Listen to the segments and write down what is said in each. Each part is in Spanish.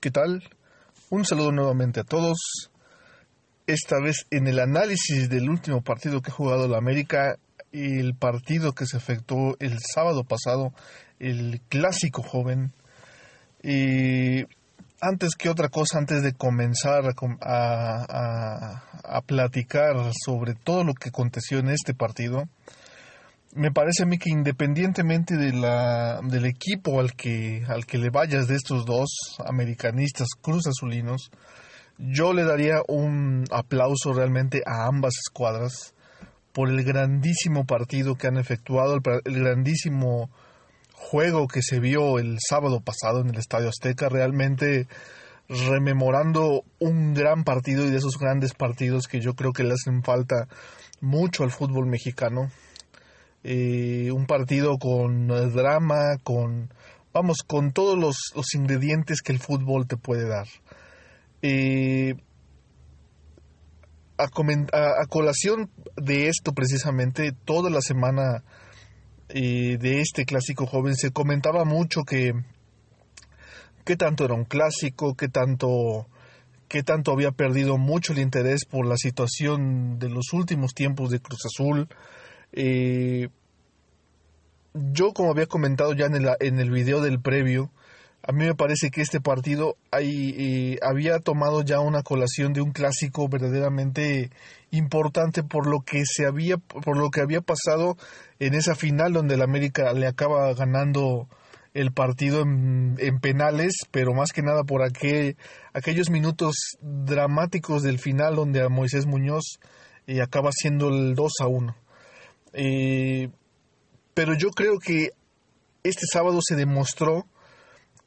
¿Qué tal? Un saludo nuevamente a todos. Esta vez en el análisis del último partido que ha jugado la América, el partido que se efectuó el sábado pasado, el clásico joven. Y antes que otra cosa, antes de comenzar a, a platicar sobre todo lo que aconteció en este partido, me parece a mí que independientemente de la, del equipo al que, al que le vayas de estos dos americanistas cruz azulinos, yo le daría un aplauso realmente a ambas escuadras por el grandísimo partido que han efectuado, el grandísimo juego que se vio el sábado pasado en el Estadio Azteca, realmente rememorando un gran partido y de esos grandes partidos que yo creo que le hacen falta mucho al fútbol mexicano. Eh, un partido con drama, con, vamos, con todos los, ingredientes que el fútbol te puede dar. Eh, a, colación de esto precisamente, toda la semana eh, de este clásico joven se comentaba mucho que qué tanto era un clásico, qué tanto qué tanto había perdido mucho el interés por la situación de los últimos tiempos de Cruz Azul, eh, yo, como había comentado ya en el, en el video del previo, a mí me parece que este partido hay, eh, había tomado ya una colación de un clásico verdaderamente importante por lo que se había por lo que había pasado en esa final donde el América le acaba ganando el partido en, penales, pero más que nada por aquel, aquellos minutos dramáticos del final donde a Moisés Muñoz eh, acaba siendo el 2 a 1. Eh, pero yo creo que este sábado se demostró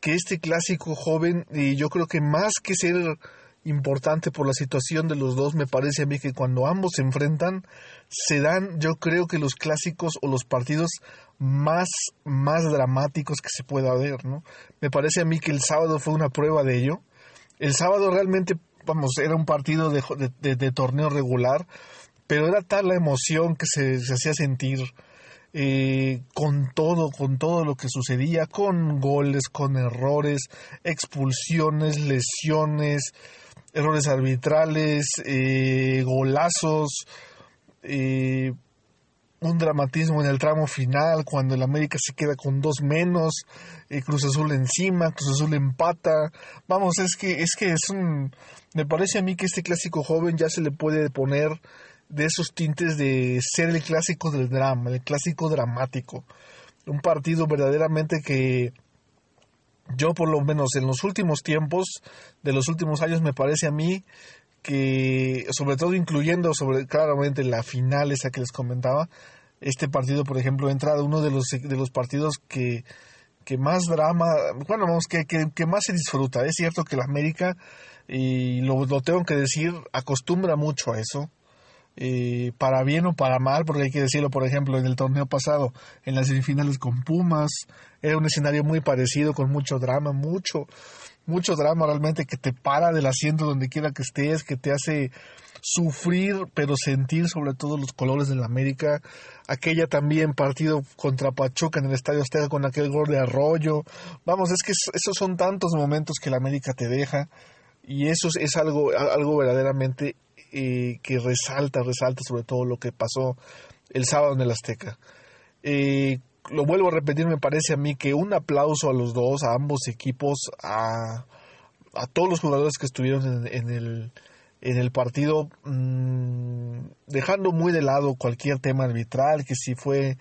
que este clásico joven, y eh, yo creo que más que ser importante por la situación de los dos, me parece a mí que cuando ambos se enfrentan, se dan, yo creo que los clásicos o los partidos más, más dramáticos que se pueda ver, ¿no? Me parece a mí que el sábado fue una prueba de ello. El sábado realmente, vamos, era un partido de torneo regular, pero era tal la emoción que se, hacía sentir eh, con todo, con todo lo que sucedía, con goles, con errores, expulsiones, lesiones, errores arbitrales, eh, golazos, eh, un dramatismo en el tramo final, cuando el América se queda con dos menos, Cruz Azul encima, Cruz Azul empata, vamos, es que, es que es un, me parece a mí que este clásico joven ya se le puede poner de esos tintes de ser el clásico del drama, el clásico dramático. Un partido verdaderamente que yo por lo menos en los últimos tiempos, de los últimos años, me parece a mí que, sobre todo incluyendo sobre claramente la final esa que les comentaba, este partido, por ejemplo, entra uno de los, e, de los partidos que, más drama, bueno, vamos, que, más se disfruta. Es cierto que la América, y lo tengo que decir, acostumbra mucho a eso, eh, para bien o para mal, porque hay que decirlo, por ejemplo, en el torneo pasado, en las semifinales con Pumas, era un escenario muy parecido, con mucho drama, mucho, mucho drama realmente que te para del asiento donde quiera que estés, que te hace sufrir, pero sentir sobre todo los colores de la América. Aquella también partido contra Pachuca en el Estadio Azteca con aquel gol de arroyo. Vamos, es que esos son tantos momentos que la América te deja y eso es, algo, algo verdaderamente que resalta, resalta sobre todo lo que pasó el sábado en el Azteca. Eh, lo vuelvo a repetir, me parece a mí que un aplauso a los dos, a ambos equipos, a, a todos los jugadores que estuvieron en, el, partido, mm, dejando muy de lado cualquier tema arbitral, que si fue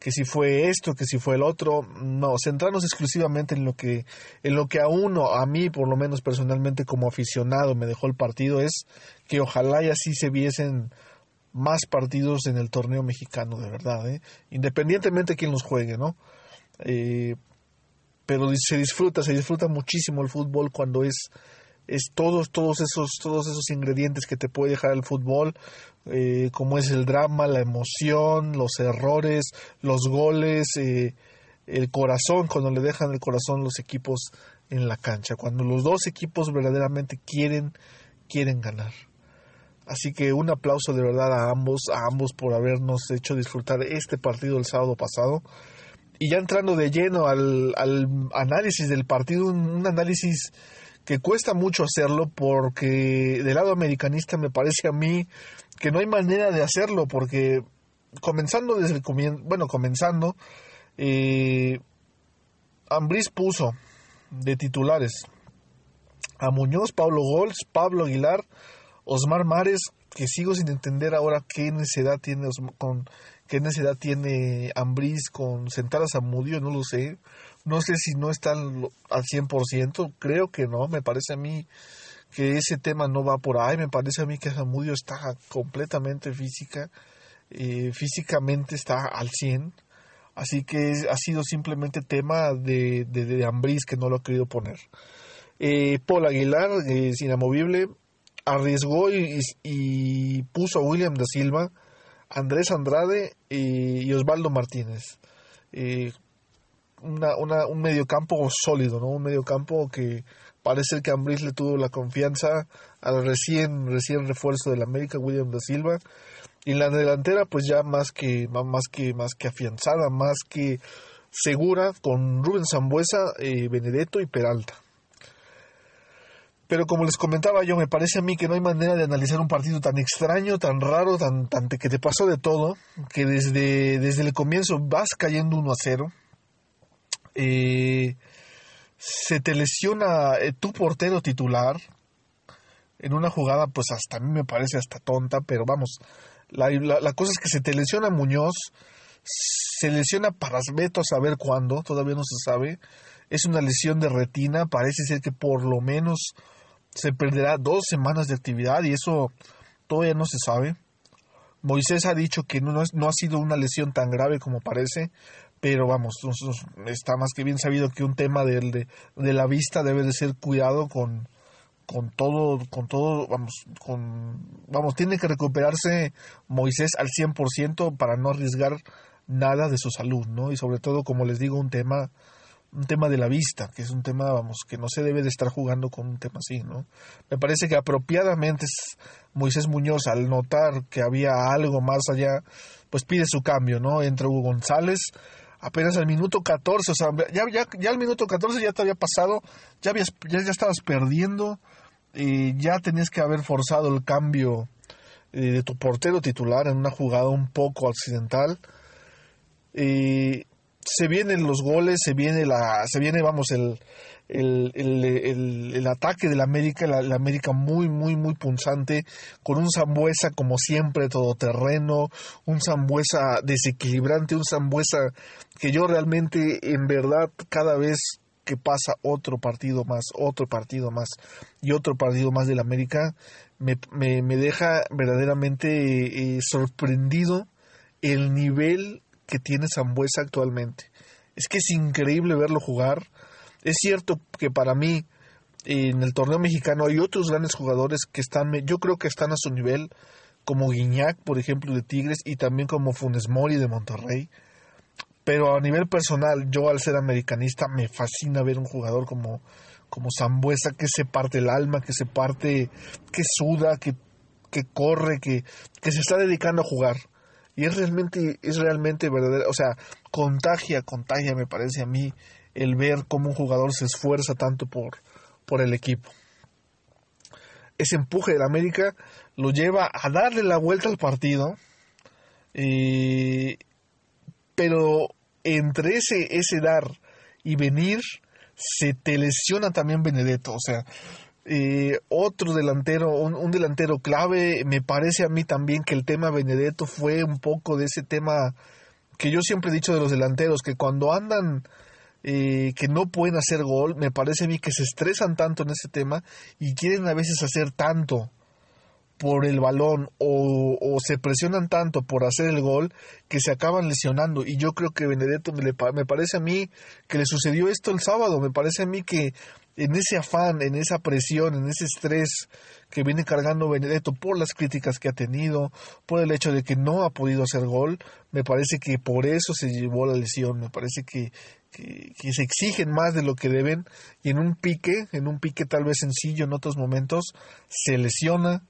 que si fue esto, que si fue el otro, no, centrarnos exclusivamente en lo que en lo que a uno, a mí por lo menos personalmente como aficionado me dejó el partido es que ojalá y así se viesen más partidos en el torneo mexicano, de verdad, ¿eh? independientemente de quién los juegue, ¿no? Eh, pero se disfruta, se disfruta muchísimo el fútbol cuando es, es todos, todos esos, todos esos ingredientes que te puede dejar el fútbol, eh, como es el drama, la emoción, los errores, los goles, el corazón, cuando le dejan el corazón los equipos en la cancha, cuando los dos equipos verdaderamente quieren, quieren ganar. Así que un aplauso de verdad a ambos, a ambos por habernos hecho disfrutar este partido el sábado pasado. Y ya entrando de lleno al, análisis del partido, un, análisis que cuesta mucho hacerlo porque del lado americanista me parece a mí que no hay manera de hacerlo porque comenzando desde bueno, comenzando, eh, puso de titulares a Muñoz, Pablo Gols, Pablo Aguilar, Osmar Mares, que sigo sin entender ahora qué necesidad tiene con qué necesidad tiene Ambriz con sentar a Samudio, no lo sé. No sé si no está al 100%, creo que no, me parece a mí que ese tema no va por ahí, me parece a mí que Zamudio está completamente física, eh, físicamente está al 100%. Así que ha sido simplemente tema de, de, que no lo ha querido poner. Eh, Paul Aguilar, eh, es inamovible, arriesgó y, puso a William da Silva, Andrés Andrade y, Osvaldo Martínez. Eh, una, una, un mediocampo sólido, ¿no? Un mediocampo que parece que Ambris le tuvo la confianza al recién, recién refuerzo del América, William da Silva. Y la delantera, pues ya más que, más que, más que afianzada, más que segura, con Rubén Zambuesa, eh, Benedetto y Peralta. Pero como les comentaba yo, me parece a mí que no hay manera de analizar un partido tan extraño, tan raro, tan, tan que te pasó de todo, que desde, desde el comienzo vas cayendo 1 a 0. Eh, se te lesiona eh, tu portero titular en una jugada, pues hasta a mí me parece hasta tonta, pero vamos, la, cosa es que se te lesiona Muñoz, se lesiona Parasbeto a saber cuándo, todavía no se sabe, es una lesión de retina, parece ser que por lo menos se perderá dos semanas de actividad y eso todavía no se sabe. Moisés ha dicho que no, ha sido una lesión tan grave como parece, pero vamos, está más que bien sabido que un tema de, la vista debe de ser cuidado con, con todo, con todo, vamos, con, vamos, tiene que recuperarse Moisés al 100% para no arriesgar nada de su salud, ¿no? Y sobre todo, como les digo, un tema un tema de la vista, que es un tema, vamos, que no se debe de estar jugando con un tema así, ¿no? Me parece que apropiadamente Moisés Muñoz, al notar que había algo más allá, pues pide su cambio, ¿no? Entre Hugo González, apenas al minuto 14, o sea, ya, ya, ya al minuto 14 ya te había pasado, ya, ya, estabas perdiendo, y ya tenías que haber forzado el cambio eh, de tu portero titular en una jugada un poco accidental. y eh, se vienen los goles, se viene la, se viene, vamos, el, el, el, la ataque del América, la, América muy, muy, muy punzante, con un Zambuesa como siempre, todoterreno, un Zambuesa desequilibrante, un Zambuesa que yo realmente, en verdad, cada vez que pasa otro partido más, otro partido más y otro partido más del América, me, me, me deja verdaderamente eh, sorprendido el nivel que tiene Zambuesa actualmente. Es que es increíble verlo jugar. Es cierto que para mí en el torneo mexicano hay otros grandes jugadores que están, yo creo que están a su nivel, como Guiñac, por ejemplo, de Tigres, y también como Funes Mori de Monterrey. Pero a nivel personal, yo al ser americanista me fascina ver un jugador como, como Zambuesa que se parte el alma, que se parte, que suda, que, que corre, que, que se está dedicando a jugar. Y es realmente, es realmente verdadero, o sea, contagia, contagia me parece a mí el ver cómo un jugador se esfuerza tanto por, por el equipo. Ese empuje del América lo lleva a darle la vuelta al partido, eh, pero entre ese, ese dar y venir se te lesiona también Benedetto, o sea, eh, otro delantero, un, delantero clave. Me parece a mí también que el tema Benedetto fue un poco de ese tema que yo siempre he dicho de los delanteros, que cuando andan, eh, que no pueden hacer gol, me parece a mí que se estresan tanto en ese tema y quieren a veces hacer tanto por el balón o, se presionan tanto por hacer el gol que se acaban lesionando y yo creo que Benedetto le, me parece a mí que le sucedió esto el sábado, me parece a mí que en ese afán, en esa presión, en ese estrés que viene cargando Benedetto por las críticas que ha tenido, por el hecho de que no ha podido hacer gol, me parece que por eso se llevó la lesión, me parece que, que, se exigen más de lo que deben y en un pique, en un pique tal vez sencillo en otros momentos, se lesiona.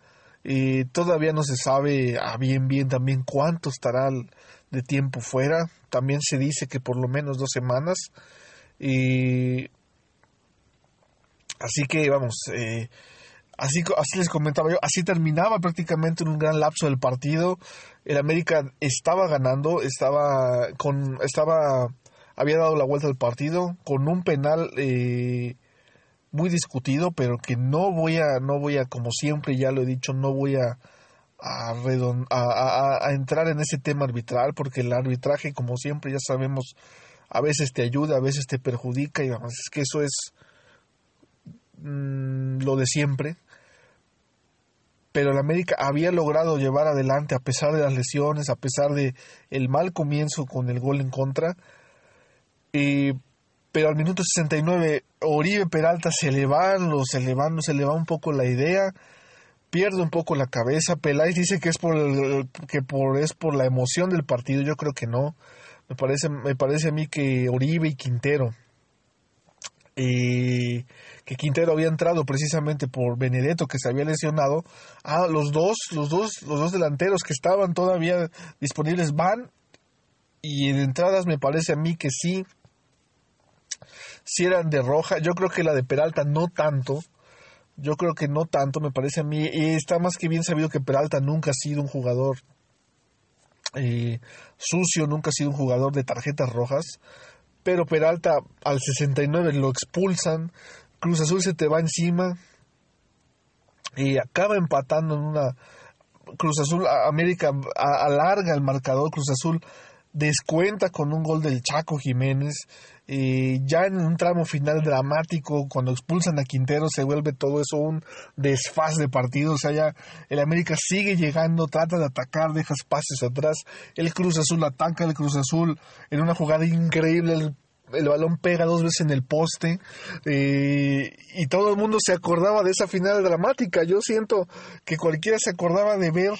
y eh, todavía no se sabe a bien bien también cuánto estará de tiempo fuera. También se dice que por lo menos dos semanas. y eh, Así que vamos, eh, así, así les comentaba yo, así terminaba prácticamente en un gran lapso del partido. El América estaba ganando, estaba con, estaba, había dado la vuelta al partido con un penal eh, muy discutido, pero que no voy a, no voy a, como siempre ya lo he dicho, no voy a, a, a, entrar en ese tema arbitral, porque el arbitraje, como siempre, ya sabemos, a veces te ayuda, a veces te perjudica, y además es que eso es, Mm, lo de siempre, pero el América había logrado llevar adelante a pesar de las lesiones, a pesar de el mal comienzo con el gol en contra. pero al minuto 69 Oribe Peralta se le van, se le se le va un poco la idea, pierde un poco la cabeza. Peláez dice que es por que por es por la emoción del partido, yo creo que no. Me parece me parece a mí que Oribe y Quintero eh, que Quintero había entrado precisamente por Benedetto que se había lesionado, ah, los dos, los dos, los dos delanteros que estaban todavía disponibles van y en entradas me parece a mí que sí, si eran de roja, yo creo que la de Peralta no tanto, yo creo que no tanto, me parece a mí, y está más que bien sabido que Peralta nunca ha sido un jugador eh, sucio, nunca ha sido un jugador de tarjetas rojas pero Peralta al 69 lo expulsan, Cruz Azul se te va encima y acaba empatando en una Cruz Azul América alarga el marcador, Cruz Azul descuenta con un gol del Chaco Jiménez. Eh, ya en un tramo final dramático, cuando expulsan a Quintero, se vuelve todo eso un desfaz de partido. O sea, ya el América sigue llegando, trata de atacar, deja pases atrás. El Cruz Azul ataca, el Cruz Azul en una jugada increíble. El, balón pega dos veces en el poste eh, y todo el mundo se acordaba de esa final dramática. Yo siento que cualquiera se acordaba de ver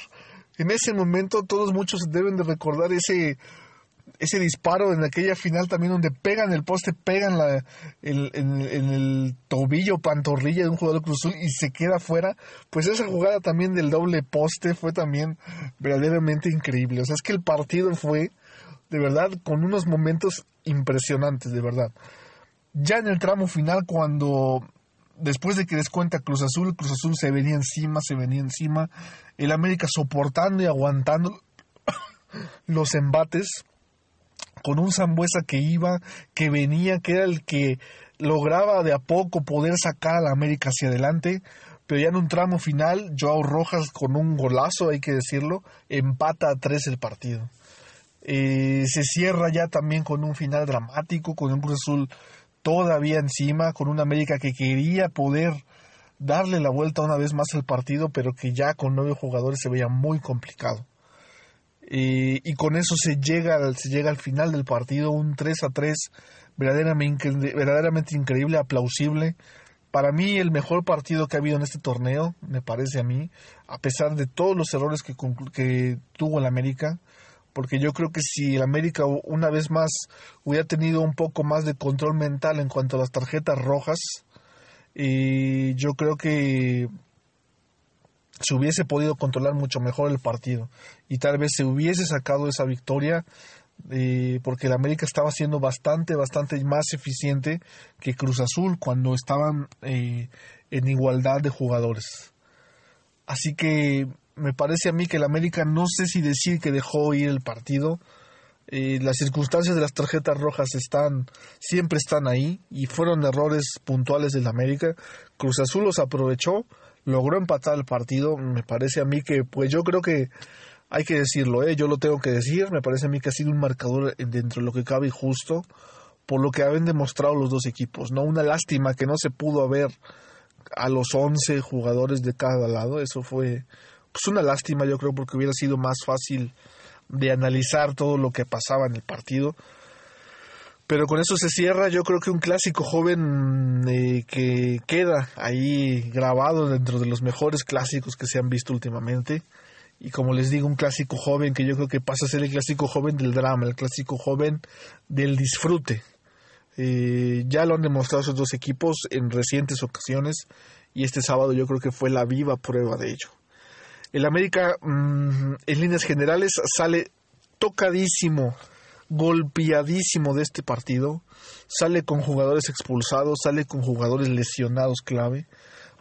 en ese momento todos muchos deben de recordar ese ese disparo en aquella final también donde pegan el poste, pegan la, en, el tobillo pantorrilla de un jugador Cruz Azul y se queda fuera, pues esa jugada también del doble poste fue también verdaderamente increíble. O sea, es que el partido fue de verdad con unos momentos impresionantes, de verdad. Ya en el tramo final cuando después de que descuenta Cruz Azul, Cruz Azul se venía encima, se venía encima, el América soportando y aguantando los embates con un Zambuesa que iba, que venía, que era el que lograba de a poco poder sacar a la América hacia adelante, pero ya en un tramo final, Joao Rojas con un golazo, hay que decirlo, empata a tres el partido. Eh, se cierra ya también con un final dramático, con un Cruz Azul todavía encima, con una América que quería poder darle la vuelta una vez más al partido, pero que ya con nueve jugadores se veía muy complicado. Eh, y con eso se llega, al, se llega al final del partido, un 3 a 3 verdaderamente, increíble, aplausible. Para mí el mejor partido que ha habido en este torneo, me parece a mí, a pesar de todos los errores que, que tuvo el América, porque yo creo que si el América una vez más hubiera tenido un poco más de control mental en cuanto a las tarjetas rojas, y eh, yo creo que se hubiese podido controlar mucho mejor el partido y tal vez se hubiese sacado esa victoria eh, porque el América estaba siendo bastante, bastante más eficiente que Cruz Azul cuando estaban eh, en igualdad de jugadores. Así que me parece a mí que el América no sé si decir que dejó ir el partido. Eh, las circunstancias de las tarjetas rojas están siempre están ahí y fueron errores puntuales del América. Cruz Azul los aprovechó logró empatar el partido. Me parece a mí que, pues yo creo que hay que decirlo, ¿eh? yo lo tengo que decir. Me parece a mí que ha sido un marcador dentro de lo que cabe y justo por lo que habían demostrado los dos equipos. No una lástima que no se pudo haber a los 11 jugadores de cada lado. Eso fue pues una lástima, yo creo, porque hubiera sido más fácil de analizar todo lo que pasaba en el partido. Pero con eso se cierra, yo creo que un clásico joven eh, que queda ahí grabado dentro de los mejores clásicos que se han visto últimamente. Y como les digo, un clásico joven que yo creo que pasa a ser el clásico joven del drama, el clásico joven del disfrute. Eh, ya lo han demostrado esos dos equipos en recientes ocasiones y este sábado yo creo que fue la viva prueba de ello. El América, mm, en líneas generales, sale tocadísimo golpeadísimo de este partido. Sale con jugadores expulsados, sale con jugadores lesionados clave.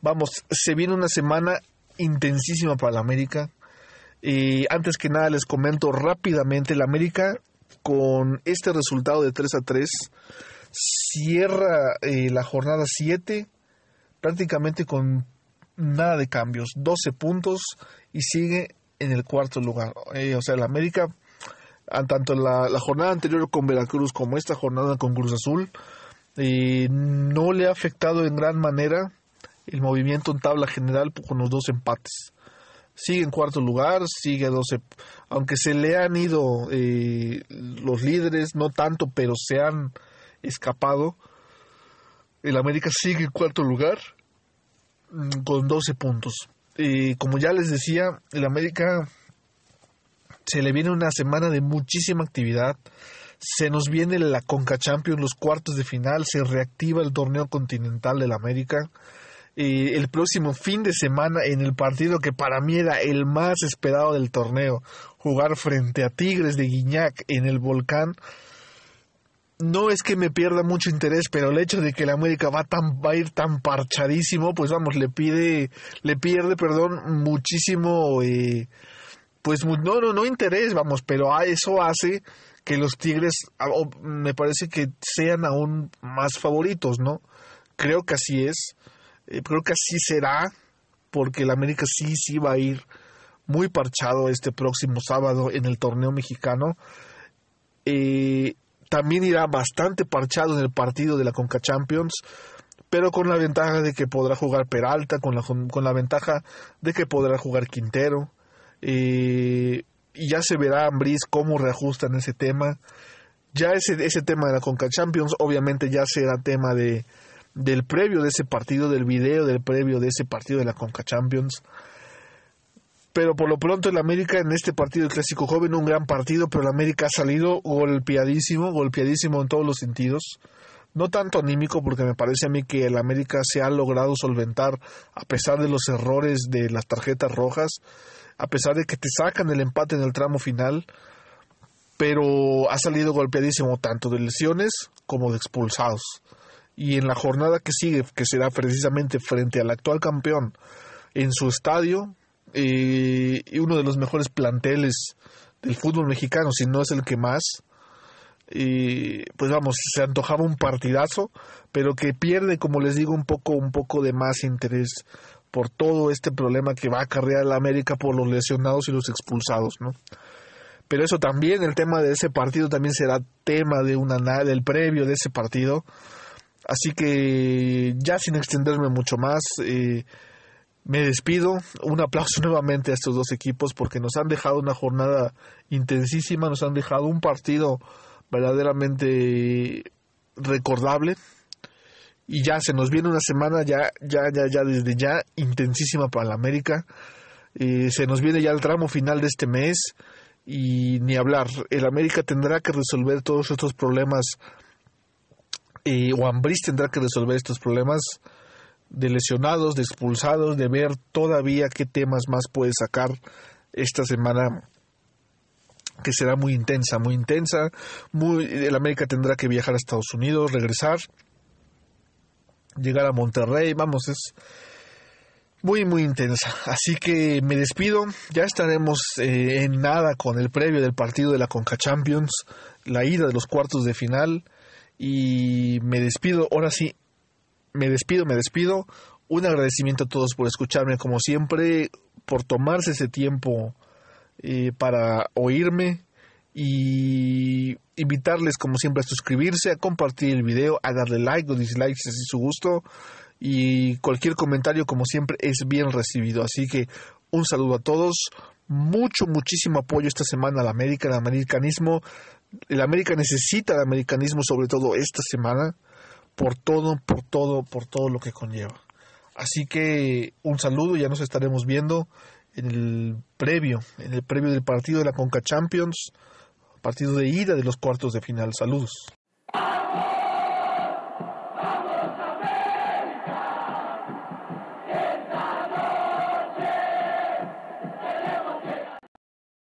Vamos, se viene una semana intensísima para la América. ...y antes que nada les comento rápidamente, la América con este resultado de 3 a 3 cierra eh, la jornada 7 prácticamente con nada de cambios, 12 puntos y sigue en el cuarto lugar. Eh, o sea, la América tanto la, jornada anterior con Veracruz como esta jornada con Cruz Azul, y no le ha afectado en gran manera el movimiento en tabla general con los dos empates. Sigue en cuarto lugar, sigue 12, aunque se le han ido eh, los líderes, no tanto, pero se han escapado. El América sigue en cuarto lugar mm, con 12 puntos. y como ya les decía, el América se le viene una semana de muchísima actividad. Se nos viene la Conca Champions, los cuartos de final, se reactiva el torneo continental la América. el próximo fin de semana en el partido que para mí era el más esperado del torneo, jugar frente a Tigres de Guiñac en el volcán. No es que me pierda mucho interés, pero el hecho de que la América va, tan, va a ir tan parchadísimo, pues vamos, le pide, le pierde, perdón, muchísimo eh, pues no, no, no interés, vamos, pero a ah, eso hace que los Tigres ah, me parece que sean aún más favoritos, ¿no? Creo que así es, eh, creo que así será, porque el América sí, sí va a ir muy parchado este próximo sábado en el torneo mexicano. Eh, también irá bastante parchado en el partido de la Conca Champions, pero con la ventaja de que podrá jugar Peralta, con la, con la ventaja de que podrá jugar Quintero, eh, y ya se verá Ambris cómo reajustan ese tema. Ya ese, ese tema de la Conca Champions, obviamente ya será tema de, del previo de ese partido, del video del previo de ese partido de la Conca Champions. Pero por lo pronto el América en este partido del Clásico Joven, un gran partido, pero el América ha salido golpeadísimo, golpeadísimo en todos los sentidos. No tanto anímico, porque me parece a mí que el América se ha logrado solventar a pesar de los errores de las tarjetas rojas a pesar de que te sacan el empate en el tramo final, pero ha salido golpeadísimo tanto de lesiones como de expulsados. Y en la jornada que sigue, que será precisamente frente al actual campeón en su estadio, eh, y uno de los mejores planteles del fútbol mexicano, si no es el que más, eh, pues vamos, se antojaba un partidazo, pero que pierde, como les digo, un poco, un poco de más interés por todo este problema que va a acarrear la América por los lesionados y los expulsados, ¿no? Pero eso también, el tema de ese partido también será tema de del previo de ese partido. Así que ya sin extenderme mucho más, eh, me despido. Un aplauso nuevamente a estos dos equipos porque nos han dejado una jornada intensísima, nos han dejado un partido verdaderamente recordable, y ya se nos viene una semana ya, ya, ya, ya desde ya intensísima para la América. y eh, se nos viene ya el tramo final de este mes y ni hablar. El América tendrá que resolver todos estos problemas eh, o Ambris tendrá que resolver estos problemas de lesionados, de expulsados, de ver todavía qué temas más puede sacar esta semana que será muy intensa, muy intensa. Muy, el América tendrá que viajar a Estados Unidos, regresar llegar a Monterrey, vamos, es muy, muy intensa. Así que me despido, ya estaremos eh, en nada con el previo del partido de la Conca Champions, la ida de los cuartos de final, y me despido, ahora sí, me despido, me despido. Un agradecimiento a todos por escucharme, como siempre, por tomarse ese tiempo eh, para oírme y invitarles como siempre a suscribirse, a compartir el video, a darle like o dislike si es su gusto y cualquier comentario como siempre es bien recibido. Así que un saludo a todos, mucho, muchísimo apoyo esta semana al América, al americanismo. El América necesita el americanismo sobre todo esta semana por todo, por todo, por todo lo que conlleva. Así que un saludo, ya nos estaremos viendo en el previo, en el previo del partido de la Conca Champions partido de ida de los cuartos de final. Saludos.